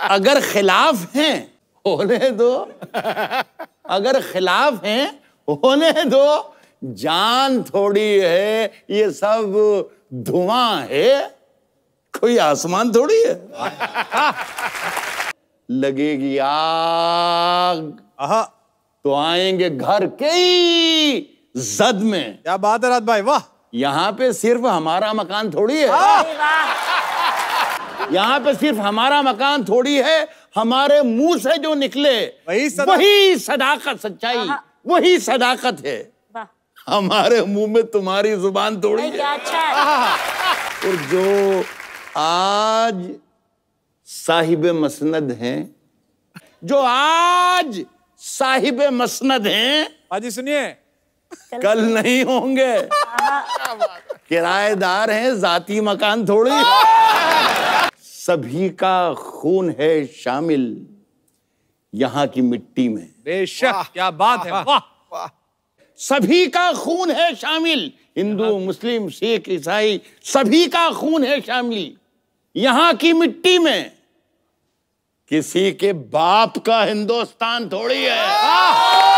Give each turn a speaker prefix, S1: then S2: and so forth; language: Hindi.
S1: अगर खिलाफ हैं होने दो अगर खिलाफ हैं होने दो जान थोड़ी है ये सब धुआं है कोई आसमान थोड़ी है लगेगी आग आहा तो आएंगे घर कई जद में क्या बात है रात भाई वाह यहाँ पे सिर्फ हमारा मकान थोड़ी है हाँ। यहाँ पे सिर्फ हमारा मकान थोड़ी है हमारे मुंह से जो निकले वही सदा... वही सदाकत सच्चाई हाँ, हाँ। वही सदाकत है हमारे मुंह में तुम्हारी जुबान थोड़ी है अच्छा और जो आज साहिब मसनद हैं जो आज साहिब मसनद हैं हाजी सुनिए कल नहीं होंगे किराएदार हैं जाती मकान थोड़ी सभी का खून है शामिल यहां की मिट्टी में बेशक क्या बात है वाह सभी का खून है शामिल हिंदू मुस्लिम सिख ईसाई सभी का खून है शामिल यहाँ की मिट्टी में किसी के बाप का हिंदुस्तान थोड़ी है